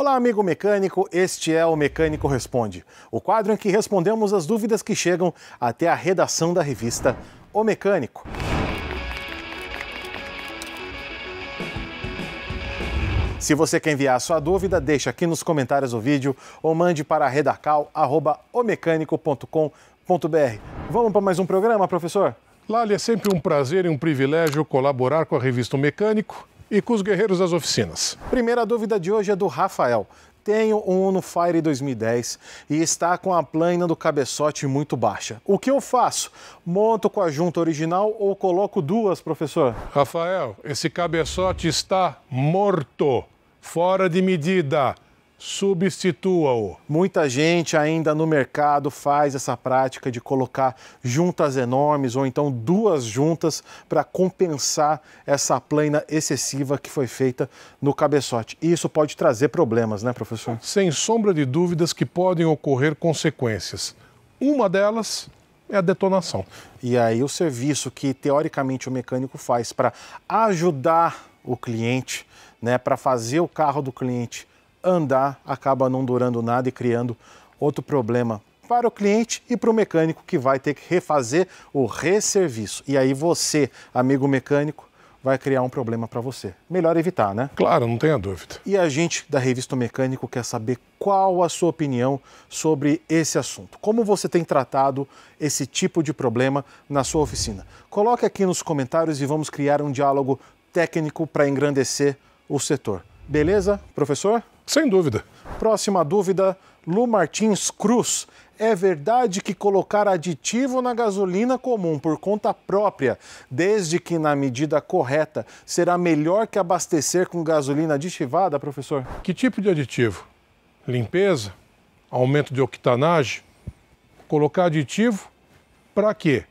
Olá, amigo mecânico. Este é o Mecânico Responde, o quadro em que respondemos as dúvidas que chegam até a redação da revista O Mecânico. Se você quer enviar sua dúvida, deixe aqui nos comentários o vídeo ou mande para redacal@omecanico.com.br. Vamos para mais um programa, professor? Lali, é sempre um prazer e um privilégio colaborar com a revista o Mecânico e com os guerreiros das oficinas. Primeira dúvida de hoje é do Rafael. Tenho um Uno Fire 2010 e está com a plana do cabeçote muito baixa. O que eu faço? Monto com a junta original ou coloco duas, professor? Rafael, esse cabeçote está morto, fora de medida substitua-o. Muita gente ainda no mercado faz essa prática de colocar juntas enormes ou então duas juntas para compensar essa plana excessiva que foi feita no cabeçote. E isso pode trazer problemas, né, professor? Sem sombra de dúvidas que podem ocorrer consequências. Uma delas é a detonação. E aí o serviço que teoricamente o mecânico faz para ajudar o cliente, né, para fazer o carro do cliente andar acaba não durando nada e criando outro problema para o cliente e para o mecânico que vai ter que refazer o resserviço. E aí você, amigo mecânico, vai criar um problema para você. Melhor evitar, né? Claro, não tenha dúvida. E a gente da Revista Mecânico quer saber qual a sua opinião sobre esse assunto. Como você tem tratado esse tipo de problema na sua oficina? Coloque aqui nos comentários e vamos criar um diálogo técnico para engrandecer o setor. Beleza, professor? Sem dúvida. Próxima dúvida, Lu Martins Cruz. É verdade que colocar aditivo na gasolina comum por conta própria, desde que na medida correta, será melhor que abastecer com gasolina aditivada, professor? Que tipo de aditivo? Limpeza? Aumento de octanagem? Colocar aditivo para quê?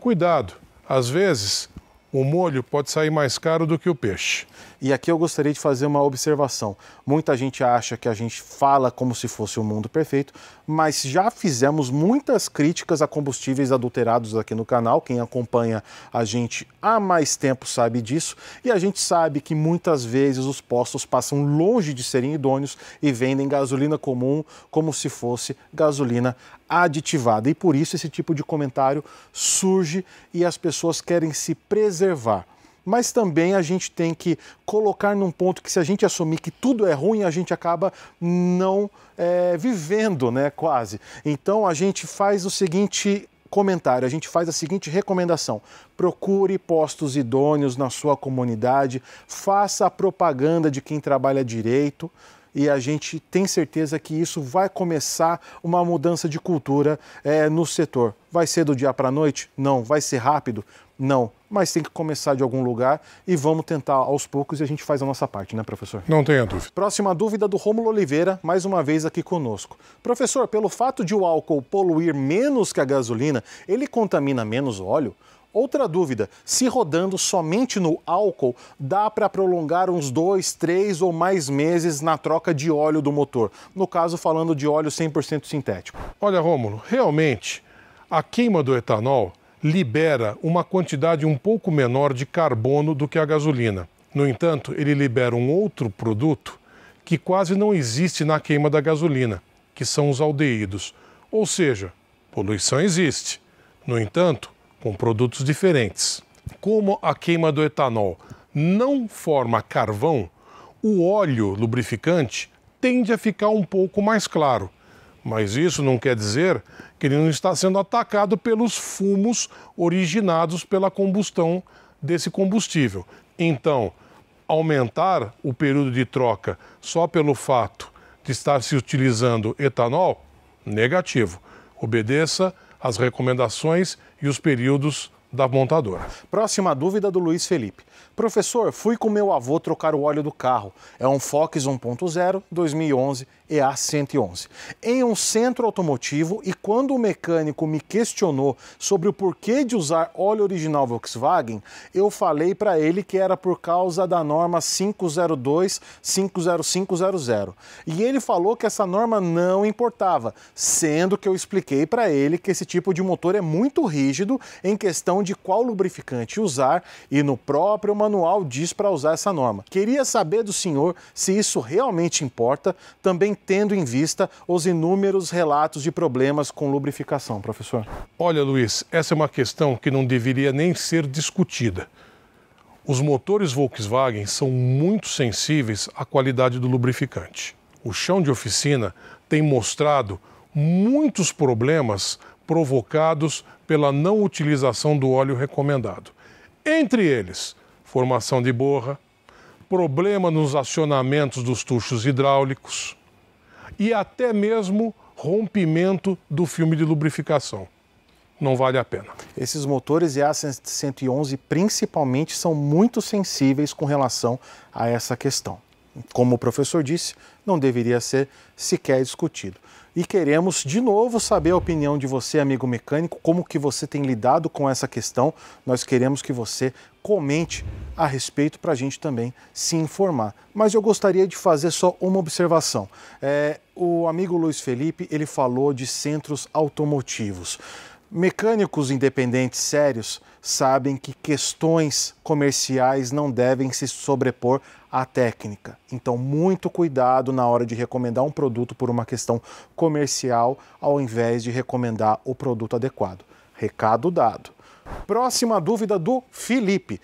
Cuidado, às vezes o molho pode sair mais caro do que o peixe. E aqui eu gostaria de fazer uma observação. Muita gente acha que a gente fala como se fosse o um mundo perfeito, mas já fizemos muitas críticas a combustíveis adulterados aqui no canal. Quem acompanha a gente há mais tempo sabe disso. E a gente sabe que muitas vezes os postos passam longe de serem idôneos e vendem gasolina comum como se fosse gasolina aditivada. E por isso esse tipo de comentário surge e as pessoas querem se preservar mas também a gente tem que colocar num ponto que se a gente assumir que tudo é ruim, a gente acaba não é, vivendo, né, quase. Então a gente faz o seguinte comentário, a gente faz a seguinte recomendação: procure postos idôneos na sua comunidade, faça a propaganda de quem trabalha direito, e a gente tem certeza que isso vai começar uma mudança de cultura é, no setor. Vai ser do dia para a noite? Não. Vai ser rápido? Não. Mas tem que começar de algum lugar e vamos tentar aos poucos e a gente faz a nossa parte, né, professor? Não tenha dúvida. Próxima dúvida do Rômulo Oliveira, mais uma vez aqui conosco. Professor, pelo fato de o álcool poluir menos que a gasolina, ele contamina menos óleo? Outra dúvida: se rodando somente no álcool, dá para prolongar uns dois, três ou mais meses na troca de óleo do motor. No caso, falando de óleo 100% sintético. Olha, Rômulo, realmente a queima do etanol libera uma quantidade um pouco menor de carbono do que a gasolina. No entanto, ele libera um outro produto que quase não existe na queima da gasolina, que são os aldeídos. Ou seja, poluição existe. No entanto, com produtos diferentes. Como a queima do etanol não forma carvão, o óleo lubrificante tende a ficar um pouco mais claro. Mas isso não quer dizer que ele não está sendo atacado pelos fumos originados pela combustão desse combustível. Então, aumentar o período de troca só pelo fato de estar se utilizando etanol, negativo. Obedeça as recomendações e os períodos da montadora. Próxima dúvida do Luiz Felipe. Professor, fui com meu avô trocar o óleo do carro. É um Fox 1.0 2011 EA 111. Em um centro automotivo e quando o mecânico me questionou sobre o porquê de usar óleo original Volkswagen, eu falei para ele que era por causa da norma 502-50500. E ele falou que essa norma não importava, sendo que eu expliquei para ele que esse tipo de motor é muito rígido em questão de qual lubrificante usar e no próprio manual diz para usar essa norma. Queria saber do senhor se isso realmente importa, também tendo em vista os inúmeros relatos de problemas com lubrificação, professor. Olha, Luiz, essa é uma questão que não deveria nem ser discutida. Os motores Volkswagen são muito sensíveis à qualidade do lubrificante. O chão de oficina tem mostrado muitos problemas provocados pela não utilização do óleo recomendado. Entre eles, formação de borra, problema nos acionamentos dos tuchos hidráulicos e até mesmo rompimento do filme de lubrificação. Não vale a pena. Esses motores EA111 principalmente são muito sensíveis com relação a essa questão como o professor disse, não deveria ser sequer discutido. E queremos de novo saber a opinião de você, amigo mecânico, como que você tem lidado com essa questão. Nós queremos que você comente a respeito para a gente também se informar. Mas eu gostaria de fazer só uma observação. É, o amigo Luiz Felipe ele falou de centros automotivos. Mecânicos independentes sérios sabem que questões comerciais não devem se sobrepor à técnica. Então, muito cuidado na hora de recomendar um produto por uma questão comercial, ao invés de recomendar o produto adequado. Recado dado. Próxima dúvida do Felipe.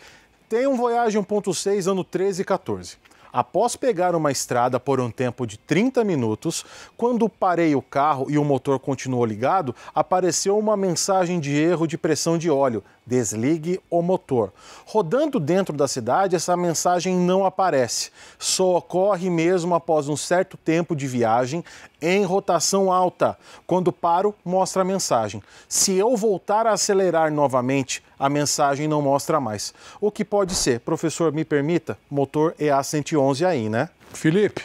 Tem um Voyage 1.6 ano 13 e 14 após pegar uma estrada por um tempo de 30 minutos, quando parei o carro e o motor continuou ligado, apareceu uma mensagem de erro de pressão de óleo desligue o motor. Rodando dentro da cidade, essa mensagem não aparece. Só ocorre mesmo após um certo tempo de viagem em rotação alta. Quando paro, mostra a mensagem. Se eu voltar a acelerar novamente, a mensagem não mostra mais. O que pode ser? Professor, me permita? Motor EA111 aí, né? Felipe,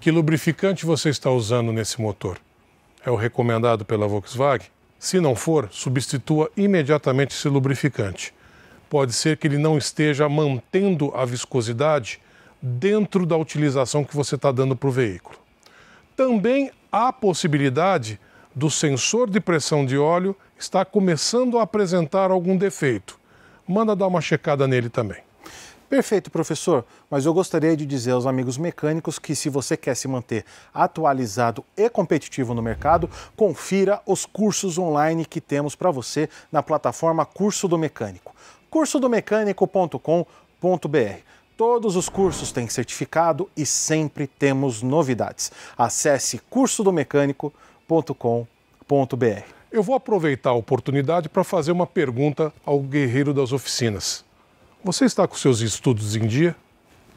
que lubrificante você está usando nesse motor? É o recomendado pela Volkswagen? Se não for, substitua imediatamente esse lubrificante. Pode ser que ele não esteja mantendo a viscosidade dentro da utilização que você está dando para o veículo. Também há possibilidade do sensor de pressão de óleo estar começando a apresentar algum defeito. Manda dar uma checada nele também. Perfeito, professor, mas eu gostaria de dizer aos amigos mecânicos que se você quer se manter atualizado e competitivo no mercado, confira os cursos online que temos para você na plataforma Curso do Mecânico. cursodomecânico.com.br Todos os cursos têm certificado e sempre temos novidades. Acesse cursodomecânico.com.br. Eu vou aproveitar a oportunidade para fazer uma pergunta ao guerreiro das oficinas. Você está com seus estudos em dia?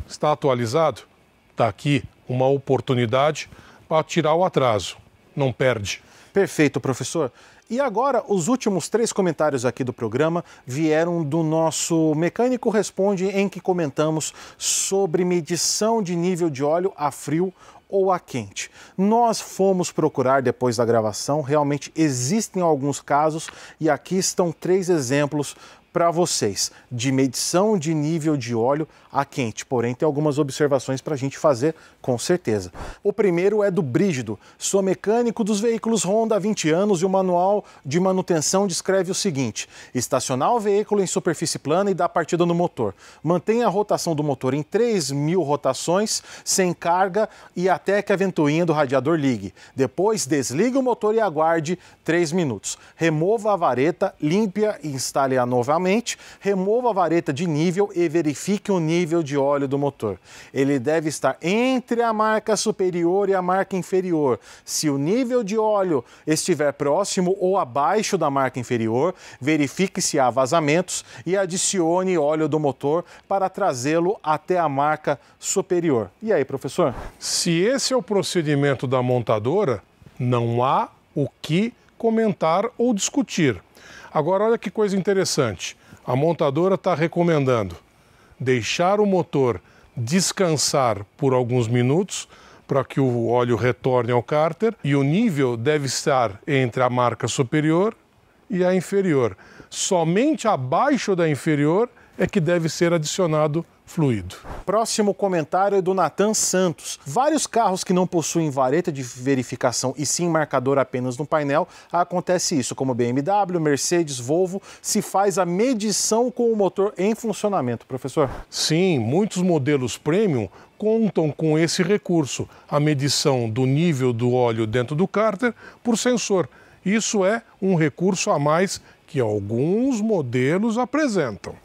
Está atualizado? Está aqui uma oportunidade para tirar o atraso. Não perde. Perfeito, professor. E agora, os últimos três comentários aqui do programa vieram do nosso Mecânico Responde, em que comentamos sobre medição de nível de óleo a frio ou a quente. Nós fomos procurar depois da gravação, realmente existem alguns casos e aqui estão três exemplos para vocês de medição de nível de óleo a quente, porém tem algumas observações para a gente fazer com certeza. O primeiro é do Brígido, sou mecânico dos veículos Honda há 20 anos e o manual de manutenção descreve o seguinte: estacionar o veículo em superfície plana e dar partida no motor. Mantenha a rotação do motor em 3 mil rotações, sem carga e até que a ventoinha do radiador ligue. Depois desligue o motor e aguarde 3 minutos. Remova a vareta, limpe e instale-a nova novamente, remova a vareta de nível e verifique o nível de óleo do motor. Ele deve estar entre a marca superior e a marca inferior. Se o nível de óleo estiver próximo ou abaixo da marca inferior, verifique se há vazamentos e adicione óleo do motor para trazê-lo até a marca superior. E aí, professor? Se esse é o procedimento da montadora, não há o que comentar ou discutir. Agora, olha que coisa interessante. A montadora está recomendando deixar o motor descansar por alguns minutos para que o óleo retorne ao cárter e o nível deve estar entre a marca superior e a inferior. Somente abaixo da inferior é que deve ser adicionado fluido. Próximo comentário é do Natan Santos. Vários carros que não possuem vareta de verificação e sim marcador apenas no painel, acontece isso, como BMW, Mercedes, Volvo, se faz a medição com o motor em funcionamento, professor? Sim, muitos modelos premium contam com esse recurso, a medição do nível do óleo dentro do cárter por sensor. Isso é um recurso a mais que alguns modelos apresentam.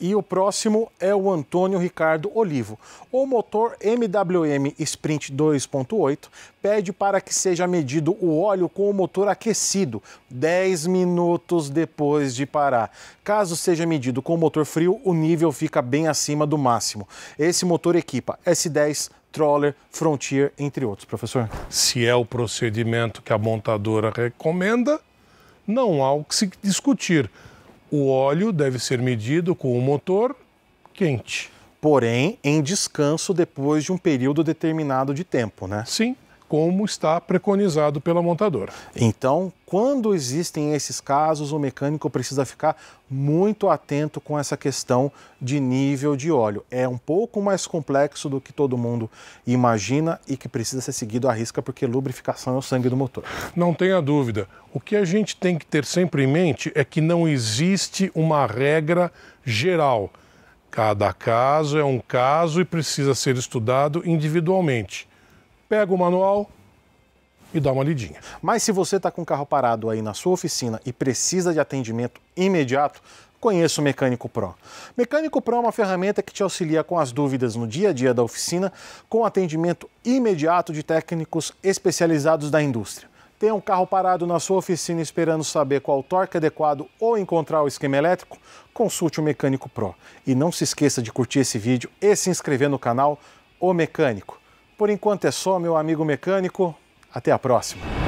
E o próximo é o Antônio Ricardo Olivo. O motor MWM Sprint 2.8 pede para que seja medido o óleo com o motor aquecido 10 minutos depois de parar. Caso seja medido com o motor frio, o nível fica bem acima do máximo. Esse motor equipa S10 Troller, Frontier, entre outros, professor? Se é o procedimento que a montadora recomenda, não há o que se discutir. O óleo deve ser medido com o motor quente. Porém, em descanso depois de um período determinado de tempo, né? Sim como está preconizado pela montadora. Então, quando existem esses casos, o mecânico precisa ficar muito atento com essa questão de nível de óleo. É um pouco mais complexo do que todo mundo imagina e que precisa ser seguido à risca, porque lubrificação é o sangue do motor. Não tenha dúvida. O que a gente tem que ter sempre em mente é que não existe uma regra geral. Cada caso é um caso e precisa ser estudado individualmente pega o manual e dá uma lidinha. Mas se você está com o carro parado aí na sua oficina e precisa de atendimento imediato, conheça o Mecânico Pro. Mecânico Pro é uma ferramenta que te auxilia com as dúvidas no dia a dia da oficina, com atendimento imediato de técnicos especializados da indústria. Tem um carro parado na sua oficina esperando saber qual torque adequado ou encontrar o esquema elétrico? Consulte o Mecânico Pro. E não se esqueça de curtir esse vídeo e se inscrever no canal O Mecânico. Por enquanto é só, meu amigo mecânico. Até a próxima.